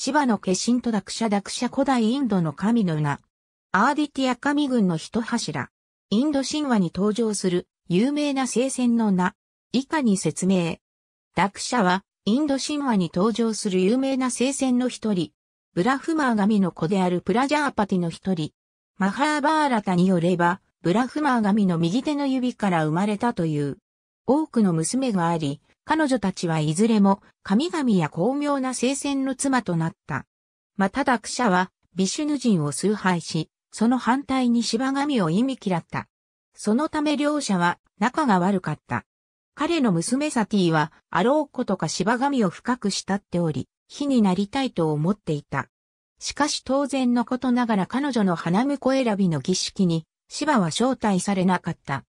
芝の化身とダクシャダクシャ古代インドの神の名。アーディティア神軍の一柱。インド神話に登場する有名な聖戦の名。以下に説明。ダクシャはインド神話に登場する有名な聖戦の一人。ブラフマー神の子であるプラジャーパティの一人。マハーバーラタによれば、ブラフマー神の右手の指から生まれたという。多くの娘があり、彼女たちはいずれも神々や巧妙な聖戦の妻となった。まただクシャはビシュヌ人を崇拝し、その反対に芝神を忌み嫌った。そのため両者は仲が悪かった。彼の娘サティはあろうことか芝神を深く慕っており、火になりたいと思っていた。しかし当然のことながら彼女の花婿選びの儀式に、芝は招待されなかった。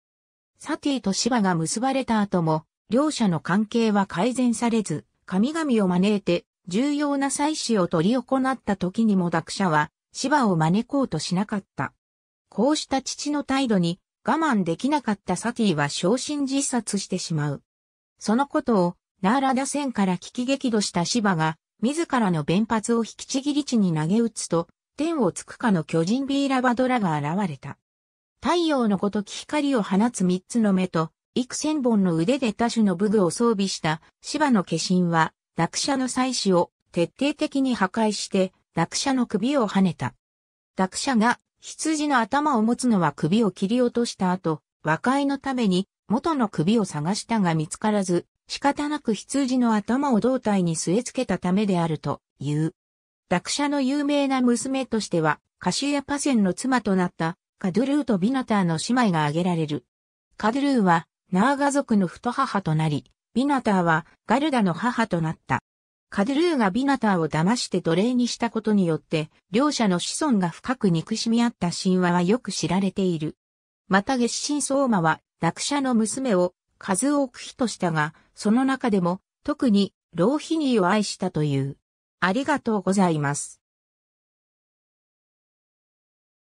サティと芝が結ばれた後も、両者の関係は改善されず、神々を招いて、重要な祭祀を取り行った時にも学者は、芝を招こうとしなかった。こうした父の態度に、我慢できなかったサティは昇進自殺してしまう。そのことを、ナーラダ戦から聞き激怒した芝が、自らの弁髪を引きちぎり地に投げ打つと、天をつくかの巨人ビーラバドラが現れた。太陽のごとき光を放つ三つの目と、幾千本の腕で多種の武具を装備した芝の化身は、落車の祭祀を徹底的に破壊して落車の首を跳ねた。落車が羊の頭を持つのは首を切り落とした後、和解のために元の首を探したが見つからず、仕方なく羊の頭を胴体に据え付けたためであるという。落車の有名な娘としては、カシエパセンの妻となったカドゥルーとビナターの姉妹が挙げられる。カドゥルーはナーガ族の太母となり、ビナターはガルダの母となった。カゥルーがビナターを騙して奴隷にしたことによって、両者の子孫が深く憎しみ合った神話はよく知られている。また月神相馬は、落車の娘を数多く人したが、その中でも、特に、浪費ニを愛したという。ありがとうございます。